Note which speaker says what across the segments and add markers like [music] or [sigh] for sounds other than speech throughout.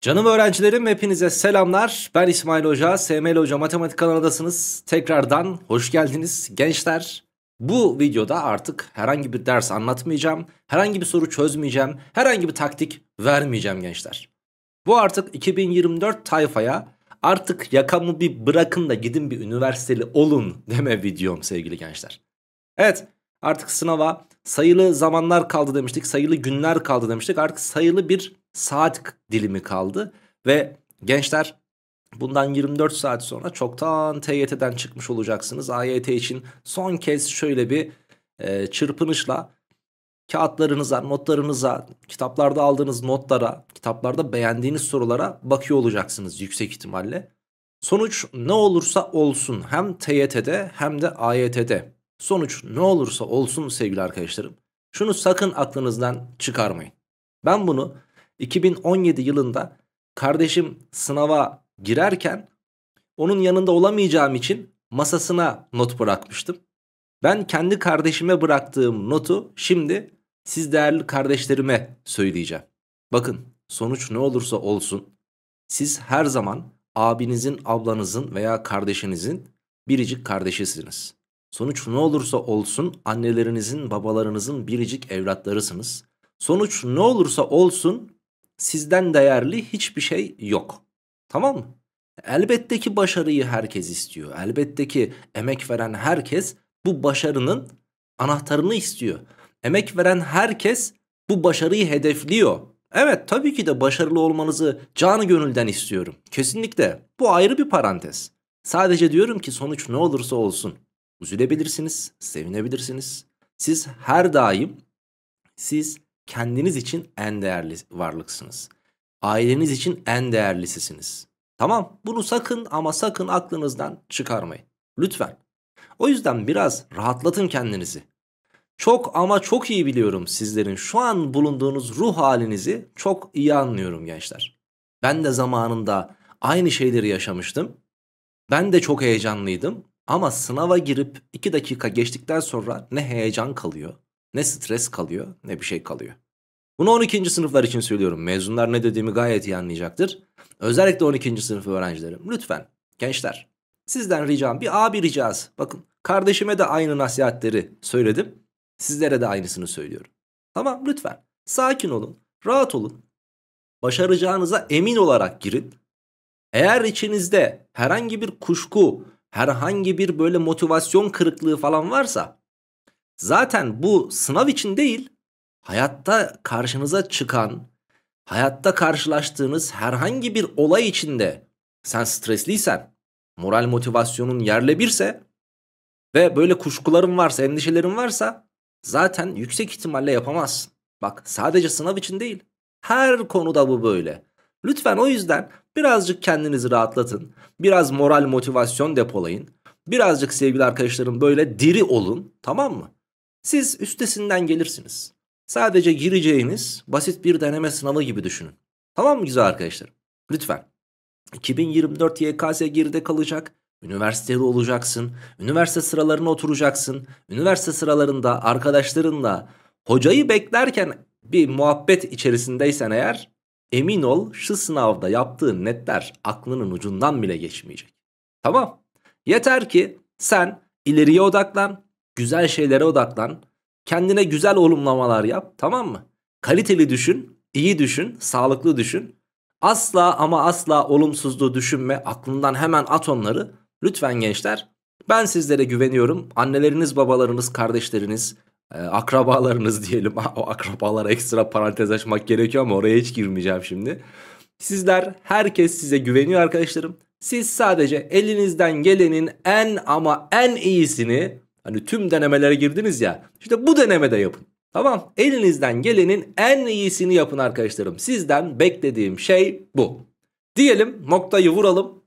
Speaker 1: Canım öğrencilerim hepinize selamlar. Ben İsmail Hoca, SML Hoca Matematik kanalındasınız. Tekrardan hoş geldiniz gençler. Bu videoda artık herhangi bir ders anlatmayacağım, herhangi bir soru çözmeyeceğim, herhangi bir taktik vermeyeceğim gençler. Bu artık 2024 tayfaya artık yakamı bir bırakın da gidin bir üniversiteli olun deme videom sevgili gençler. Evet Artık sınava sayılı zamanlar kaldı demiştik. Sayılı günler kaldı demiştik. Artık sayılı bir saat dilimi kaldı. Ve gençler bundan 24 saat sonra çoktan TYT'den çıkmış olacaksınız. AYT için son kez şöyle bir e, çırpınışla kağıtlarınıza, notlarınıza, kitaplarda aldığınız notlara, kitaplarda beğendiğiniz sorulara bakıyor olacaksınız yüksek ihtimalle. Sonuç ne olursa olsun hem TYT'de hem de AYT'de Sonuç ne olursa olsun sevgili arkadaşlarım. Şunu sakın aklınızdan çıkarmayın. Ben bunu 2017 yılında kardeşim sınava girerken onun yanında olamayacağım için masasına not bırakmıştım. Ben kendi kardeşime bıraktığım notu şimdi siz değerli kardeşlerime söyleyeceğim. Bakın sonuç ne olursa olsun siz her zaman abinizin, ablanızın veya kardeşinizin biricik kardeşisiniz. Sonuç ne olursa olsun annelerinizin, babalarınızın biricik evlatlarısınız. Sonuç ne olursa olsun sizden değerli hiçbir şey yok. Tamam mı? Elbette ki başarıyı herkes istiyor. Elbette ki emek veren herkes bu başarının anahtarını istiyor. Emek veren herkes bu başarıyı hedefliyor. Evet tabii ki de başarılı olmanızı canı gönülden istiyorum. Kesinlikle bu ayrı bir parantez. Sadece diyorum ki sonuç ne olursa olsun üzülebilirsiniz, sevinebilirsiniz. Siz her daim siz kendiniz için en değerli varlıksınız. Aileniz için en değerlisisiniz. Tamam bunu sakın ama sakın aklınızdan çıkarmayın. Lütfen. O yüzden biraz rahatlatın kendinizi. Çok ama çok iyi biliyorum sizlerin şu an bulunduğunuz ruh halinizi çok iyi anlıyorum gençler. Ben de zamanında aynı şeyleri yaşamıştım. Ben de çok heyecanlıydım. Ama sınava girip 2 dakika geçtikten sonra ne heyecan kalıyor, ne stres kalıyor, ne bir şey kalıyor. Bunu 12. sınıflar için söylüyorum. Mezunlar ne dediğimi gayet iyi anlayacaktır. Özellikle 12. sınıf öğrencilerim. Lütfen gençler sizden ricam bir abi ricaz. Bakın kardeşime de aynı nasihatleri söyledim. Sizlere de aynısını söylüyorum. Ama lütfen sakin olun, rahat olun. Başaracağınıza emin olarak girin. Eğer içinizde herhangi bir kuşku herhangi bir böyle motivasyon kırıklığı falan varsa zaten bu sınav için değil hayatta karşınıza çıkan hayatta karşılaştığınız herhangi bir olay içinde sen stresliysen moral motivasyonun yerle birse ve böyle kuşkuların varsa endişelerin varsa zaten yüksek ihtimalle yapamazsın. Bak sadece sınav için değil her konuda bu böyle. Lütfen o yüzden Birazcık kendinizi rahatlatın. Biraz moral motivasyon depolayın. Birazcık sevgili arkadaşlarım böyle diri olun tamam mı? Siz üstesinden gelirsiniz. Sadece gireceğiniz basit bir deneme sınavı gibi düşünün. Tamam mı güzel arkadaşlarım? Lütfen. 2024 YKS geride kalacak. Üniversiteli olacaksın. Üniversite sıralarına oturacaksın. Üniversite sıralarında arkadaşlarınla hocayı beklerken bir muhabbet içerisindeysen eğer Emin ol şu sınavda yaptığın netler aklının ucundan bile geçmeyecek. Tamam. Yeter ki sen ileriye odaklan, güzel şeylere odaklan, kendine güzel olumlamalar yap tamam mı? Kaliteli düşün, iyi düşün, sağlıklı düşün. Asla ama asla olumsuzluğu düşünme, aklından hemen at onları. Lütfen gençler ben sizlere güveniyorum. Anneleriniz, babalarınız, kardeşleriniz, e, akrabalarınız [laughs] diyelim. O akrabalara ekstra parantez açmak gerekiyor ama oraya hiç girmeyeceğim şimdi. Sizler herkes size güveniyor arkadaşlarım. Siz sadece elinizden gelenin en ama en iyisini hani tüm denemelere girdiniz ya. işte bu denemede yapın. Tamam elinizden gelenin en iyisini yapın arkadaşlarım. Sizden beklediğim şey bu. Diyelim noktayı vuralım.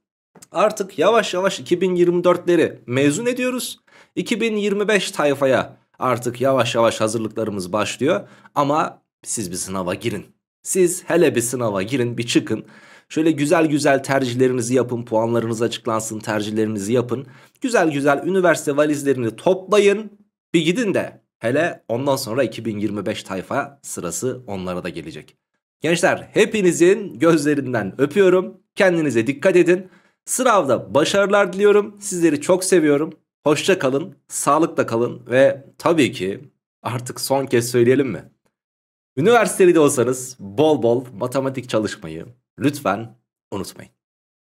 Speaker 1: Artık yavaş yavaş 2024'leri mezun ediyoruz. 2025 tayfaya Artık yavaş yavaş hazırlıklarımız başlıyor ama siz bir sınava girin. Siz hele bir sınava girin bir çıkın. Şöyle güzel güzel tercihlerinizi yapın puanlarınız açıklansın tercihlerinizi yapın. Güzel güzel üniversite valizlerini toplayın bir gidin de hele ondan sonra 2025 tayfa sırası onlara da gelecek. Gençler hepinizin gözlerinden öpüyorum. Kendinize dikkat edin. Sınavda başarılar diliyorum. Sizleri çok seviyorum. Hoşça kalın, sağlıkla kalın ve tabii ki artık son kez söyleyelim mi? Üniversitede olsanız bol bol matematik çalışmayı lütfen unutmayın.